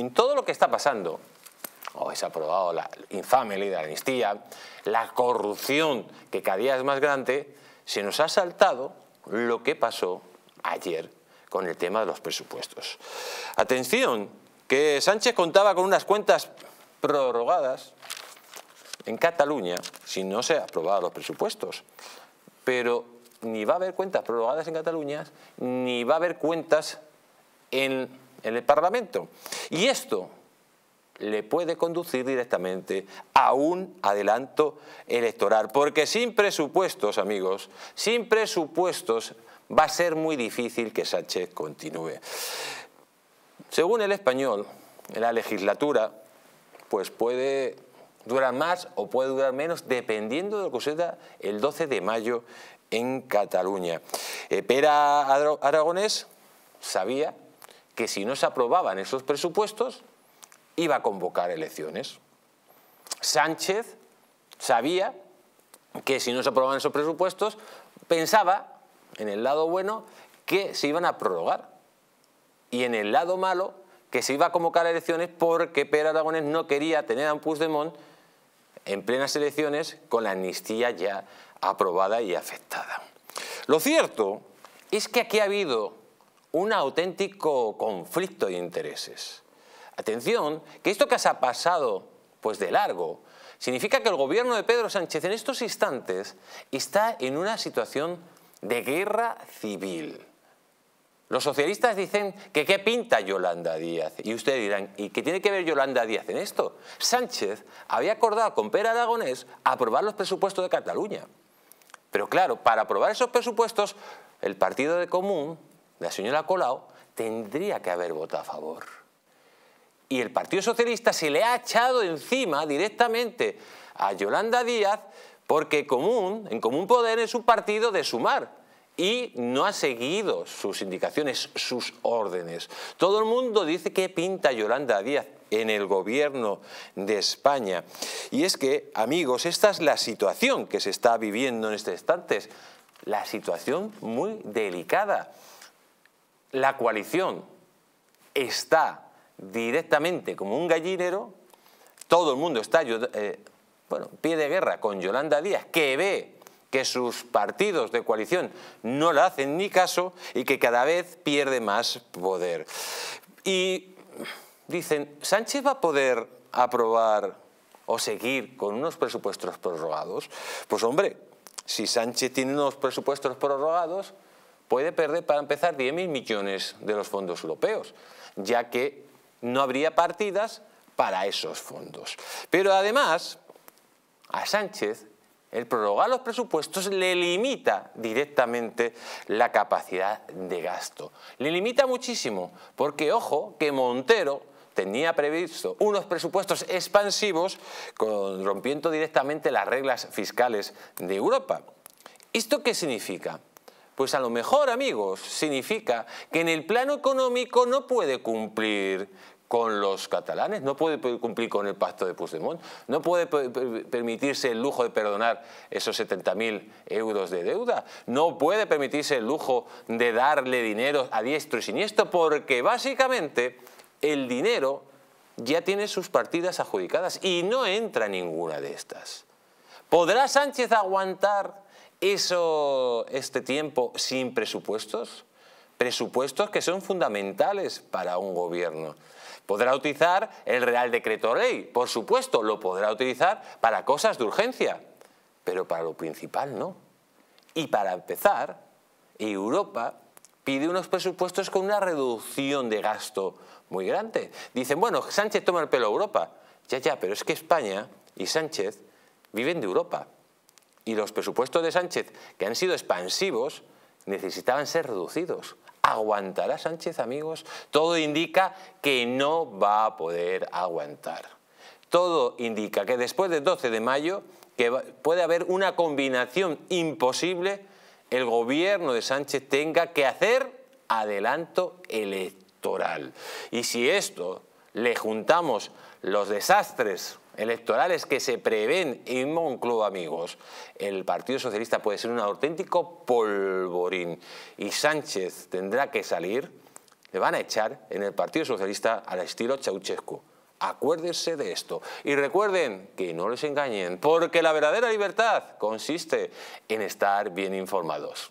en todo lo que está pasando, hoy oh, se ha aprobado la infame ley de amnistía, la corrupción que cada día es más grande, se nos ha saltado lo que pasó ayer con el tema de los presupuestos. Atención, que Sánchez contaba con unas cuentas prorrogadas en Cataluña si no se aprobaban los presupuestos. Pero ni va a haber cuentas prorrogadas en Cataluña, ni va a haber cuentas en en el Parlamento. Y esto le puede conducir directamente a un adelanto electoral, porque sin presupuestos, amigos, sin presupuestos va a ser muy difícil que Sánchez continúe. Según el español, la legislatura pues puede durar más o puede durar menos, dependiendo de lo que suceda el 12 de mayo en Cataluña. Eh, Pera Aragonés sabía que si no se aprobaban esos presupuestos, iba a convocar elecciones. Sánchez sabía que si no se aprobaban esos presupuestos, pensaba, en el lado bueno, que se iban a prorrogar. Y en el lado malo, que se iba a convocar elecciones porque Pedro Aragonés no quería tener a un en plenas elecciones con la amnistía ya aprobada y afectada. Lo cierto es que aquí ha habido un auténtico conflicto de intereses. Atención, que esto que se ha pasado pues de largo, significa que el gobierno de Pedro Sánchez en estos instantes está en una situación de guerra civil. Los socialistas dicen que qué pinta Yolanda Díaz. Y ustedes dirán, ¿y qué tiene que ver Yolanda Díaz en esto? Sánchez había acordado con Pedro Aragonés aprobar los presupuestos de Cataluña. Pero claro, para aprobar esos presupuestos, el Partido de Común la señora Colau, tendría que haber votado a favor. Y el Partido Socialista se le ha echado encima directamente a Yolanda Díaz porque en Común Poder es un partido de sumar, y no ha seguido sus indicaciones, sus órdenes. Todo el mundo dice que pinta Yolanda Díaz en el gobierno de España. Y es que, amigos, esta es la situación que se está viviendo en este instantes, la situación muy delicada la coalición está directamente como un gallinero, todo el mundo está eh, bueno, pie de guerra con Yolanda Díaz, que ve que sus partidos de coalición no le hacen ni caso y que cada vez pierde más poder. Y dicen, ¿Sánchez va a poder aprobar o seguir con unos presupuestos prorrogados? Pues hombre, si Sánchez tiene unos presupuestos prorrogados, puede perder para empezar 10.000 millones de los fondos europeos, ya que no habría partidas para esos fondos. Pero además, a Sánchez el prorrogar los presupuestos le limita directamente la capacidad de gasto. Le limita muchísimo, porque ojo que Montero tenía previsto unos presupuestos expansivos rompiendo directamente las reglas fiscales de Europa. ¿Esto qué significa? Pues a lo mejor, amigos, significa que en el plano económico no puede cumplir con los catalanes, no puede cumplir con el pacto de Puigdemont, no puede permitirse el lujo de perdonar esos 70.000 euros de deuda, no puede permitirse el lujo de darle dinero a diestro y siniestro, porque básicamente el dinero ya tiene sus partidas adjudicadas y no entra ninguna de estas. ¿Podrá Sánchez aguantar ¿Eso, este tiempo sin presupuestos? Presupuestos que son fundamentales para un gobierno. Podrá utilizar el Real Decreto Ley, por supuesto, lo podrá utilizar para cosas de urgencia, pero para lo principal no. Y para empezar, Europa pide unos presupuestos con una reducción de gasto muy grande. Dicen, bueno, Sánchez toma el pelo a Europa. Ya, ya, pero es que España y Sánchez viven de Europa y los presupuestos de Sánchez, que han sido expansivos, necesitaban ser reducidos. ¿Aguantará Sánchez, amigos? Todo indica que no va a poder aguantar. Todo indica que después del 12 de mayo que puede haber una combinación imposible, el gobierno de Sánchez tenga que hacer adelanto electoral. Y si esto le juntamos los desastres electorales que se prevén en Moncloa, amigos, el Partido Socialista puede ser un auténtico polvorín y Sánchez tendrá que salir, le van a echar en el Partido Socialista al estilo Ceausescu. Acuérdense de esto y recuerden que no les engañen, porque la verdadera libertad consiste en estar bien informados.